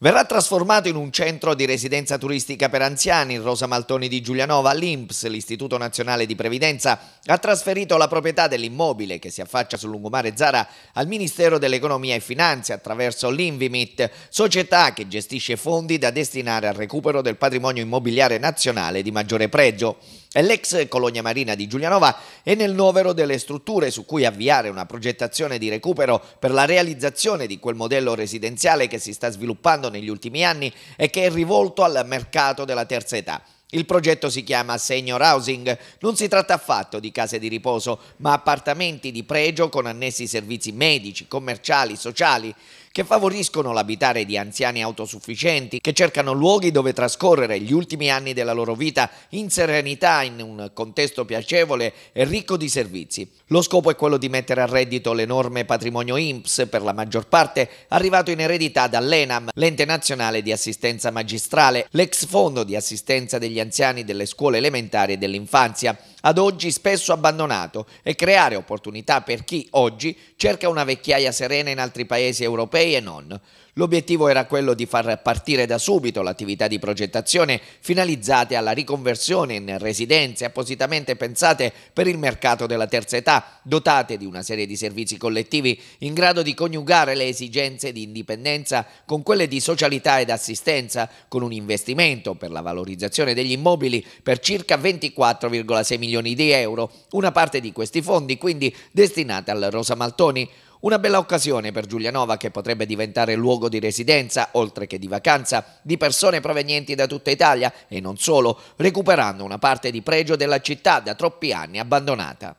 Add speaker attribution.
Speaker 1: Verrà trasformato in un centro di residenza turistica per anziani. Rosa Maltoni di Giulianova, l'INPS, l'Istituto Nazionale di Previdenza, ha trasferito la proprietà dell'immobile che si affaccia sul lungomare Zara al Ministero dell'Economia e Finanze attraverso l'Invimit, società che gestisce fondi da destinare al recupero del patrimonio immobiliare nazionale di maggiore pregio. L'ex colonia marina di Giulianova è nel novero delle strutture su cui avviare una progettazione di recupero per la realizzazione di quel modello residenziale che si sta sviluppando sviluppando negli ultimi anni e che è rivolto al mercato della terza età. Il progetto si chiama Senior Housing. Non si tratta affatto di case di riposo, ma appartamenti di pregio con annessi servizi medici, commerciali, sociali che favoriscono l'abitare di anziani autosufficienti che cercano luoghi dove trascorrere gli ultimi anni della loro vita in serenità, in un contesto piacevole e ricco di servizi. Lo scopo è quello di mettere a reddito l'enorme patrimonio INPS, per la maggior parte arrivato in eredità dall'ENAM, l'ente nazionale di assistenza magistrale, l'ex fondo di assistenza degli anziani delle scuole elementari e dell'infanzia, ad oggi spesso abbandonato, e creare opportunità per chi oggi cerca una vecchiaia serena in altri paesi europei europei e non. L'obiettivo era quello di far partire da subito l'attività di progettazione finalizzate alla riconversione in residenze appositamente pensate per il mercato della terza età, dotate di una serie di servizi collettivi in grado di coniugare le esigenze di indipendenza con quelle di socialità ed assistenza, con un investimento per la valorizzazione degli immobili per circa 24,6 milioni di euro, una parte di questi fondi quindi destinata al Rosa Maltoni. Una bella occasione per Giulianova che potrebbe diventare luogo di residenza, oltre che di vacanza, di persone provenienti da tutta Italia e non solo, recuperando una parte di pregio della città da troppi anni abbandonata.